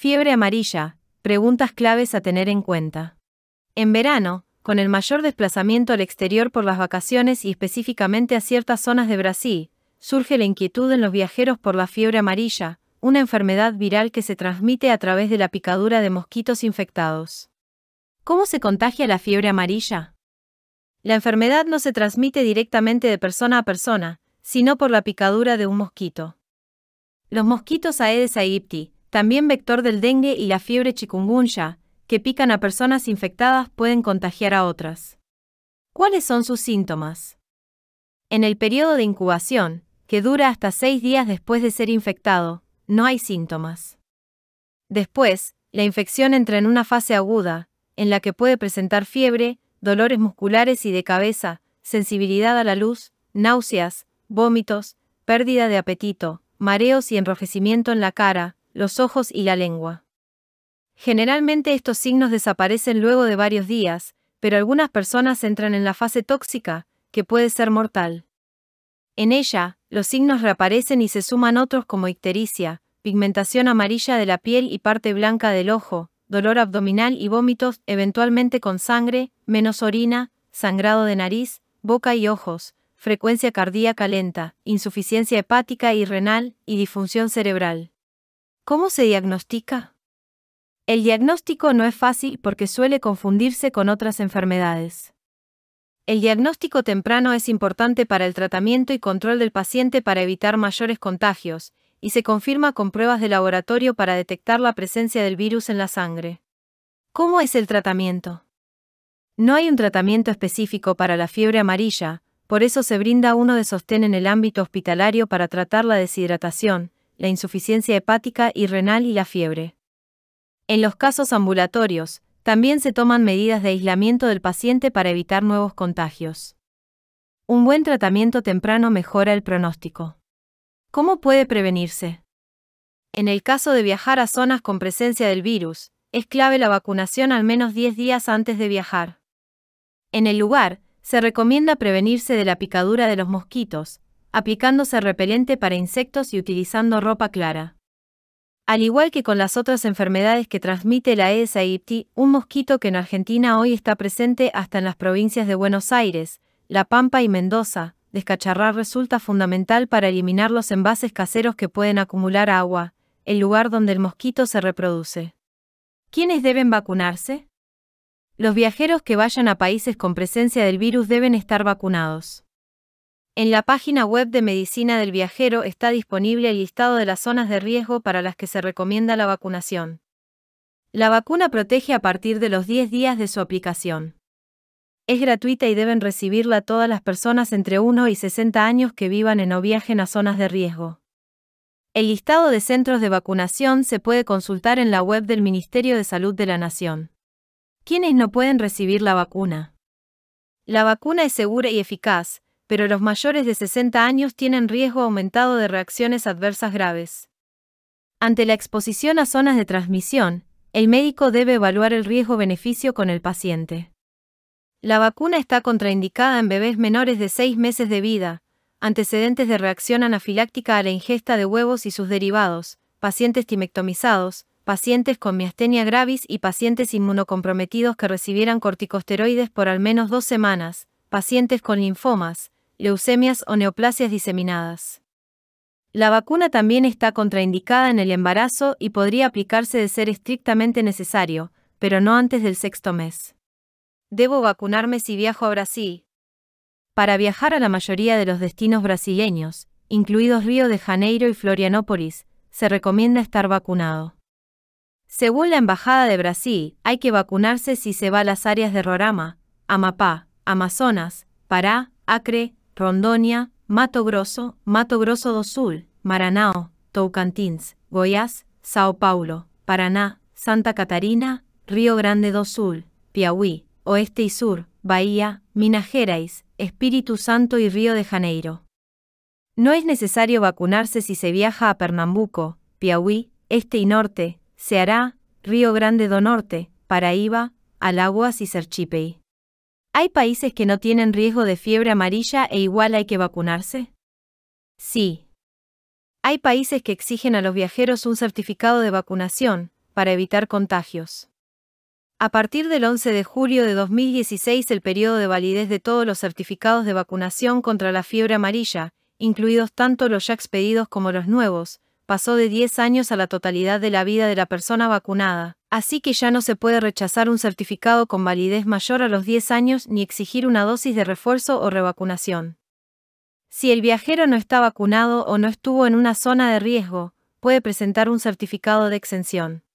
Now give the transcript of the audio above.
Fiebre amarilla, preguntas claves a tener en cuenta. En verano, con el mayor desplazamiento al exterior por las vacaciones y específicamente a ciertas zonas de Brasil, surge la inquietud en los viajeros por la fiebre amarilla, una enfermedad viral que se transmite a través de la picadura de mosquitos infectados. ¿Cómo se contagia la fiebre amarilla? La enfermedad no se transmite directamente de persona a persona, sino por la picadura de un mosquito. Los mosquitos Aedes aegypti, también vector del dengue y la fiebre chikungunya, que pican a personas infectadas pueden contagiar a otras. ¿Cuáles son sus síntomas? En el periodo de incubación, que dura hasta seis días después de ser infectado, no hay síntomas. Después, la infección entra en una fase aguda, en la que puede presentar fiebre, dolores musculares y de cabeza, sensibilidad a la luz, náuseas, vómitos, pérdida de apetito, mareos y enrojecimiento en la cara, los ojos y la lengua. Generalmente estos signos desaparecen luego de varios días, pero algunas personas entran en la fase tóxica, que puede ser mortal. En ella, los signos reaparecen y se suman otros como ictericia, pigmentación amarilla de la piel y parte blanca del ojo, dolor abdominal y vómitos, eventualmente con sangre, menos orina, sangrado de nariz, boca y ojos, frecuencia cardíaca lenta, insuficiencia hepática y renal, y disfunción cerebral. ¿Cómo se diagnostica? El diagnóstico no es fácil porque suele confundirse con otras enfermedades. El diagnóstico temprano es importante para el tratamiento y control del paciente para evitar mayores contagios, y se confirma con pruebas de laboratorio para detectar la presencia del virus en la sangre. ¿Cómo es el tratamiento? No hay un tratamiento específico para la fiebre amarilla, por eso se brinda uno de sostén en el ámbito hospitalario para tratar la deshidratación, la insuficiencia hepática y renal y la fiebre. En los casos ambulatorios, también se toman medidas de aislamiento del paciente para evitar nuevos contagios. Un buen tratamiento temprano mejora el pronóstico. ¿Cómo puede prevenirse? En el caso de viajar a zonas con presencia del virus, es clave la vacunación al menos 10 días antes de viajar. En el lugar, se recomienda prevenirse de la picadura de los mosquitos, aplicándose repelente para insectos y utilizando ropa clara. Al igual que con las otras enfermedades que transmite la Aedes aegypti, un mosquito que en Argentina hoy está presente hasta en las provincias de Buenos Aires, La Pampa y Mendoza, descacharrar resulta fundamental para eliminar los envases caseros que pueden acumular agua, el lugar donde el mosquito se reproduce. ¿Quiénes deben vacunarse? Los viajeros que vayan a países con presencia del virus deben estar vacunados. En la página web de Medicina del Viajero está disponible el listado de las zonas de riesgo para las que se recomienda la vacunación. La vacuna protege a partir de los 10 días de su aplicación. Es gratuita y deben recibirla todas las personas entre 1 y 60 años que vivan en o viajen a zonas de riesgo. El listado de centros de vacunación se puede consultar en la web del Ministerio de Salud de la Nación. ¿Quiénes no pueden recibir la vacuna? La vacuna es segura y eficaz, pero los mayores de 60 años tienen riesgo aumentado de reacciones adversas graves. Ante la exposición a zonas de transmisión, el médico debe evaluar el riesgo-beneficio con el paciente. La vacuna está contraindicada en bebés menores de 6 meses de vida, antecedentes de reacción anafiláctica a la ingesta de huevos y sus derivados, pacientes timectomizados, pacientes con miastenia gravis y pacientes inmunocomprometidos que recibieran corticosteroides por al menos dos semanas, pacientes con linfomas, leucemias o neoplasias diseminadas. La vacuna también está contraindicada en el embarazo y podría aplicarse de ser estrictamente necesario, pero no antes del sexto mes. Debo vacunarme si viajo a Brasil. Para viajar a la mayoría de los destinos brasileños, incluidos Río de Janeiro y Florianópolis, se recomienda estar vacunado. Según la Embajada de Brasil, hay que vacunarse si se va a las áreas de Rorama, Amapá, Amazonas, Pará, Acre, Rondonia, Mato Grosso, Mato Grosso do Sul, Maranao, Tocantins, Goiás, Sao Paulo, Paraná, Santa Catarina, Río Grande do Sul, Piauí, Oeste y Sur, Bahía, Minas Gerais, Espíritu Santo y Río de Janeiro. No es necesario vacunarse si se viaja a Pernambuco, Piauí, Este y Norte, Ceará, Río Grande do Norte, Paraíba, Alagoas y Serchipei. ¿Hay países que no tienen riesgo de fiebre amarilla e igual hay que vacunarse? Sí. Hay países que exigen a los viajeros un certificado de vacunación, para evitar contagios. A partir del 11 de julio de 2016 el periodo de validez de todos los certificados de vacunación contra la fiebre amarilla, incluidos tanto los ya expedidos como los nuevos, pasó de 10 años a la totalidad de la vida de la persona vacunada, Así que ya no se puede rechazar un certificado con validez mayor a los 10 años ni exigir una dosis de refuerzo o revacunación. Si el viajero no está vacunado o no estuvo en una zona de riesgo, puede presentar un certificado de exención.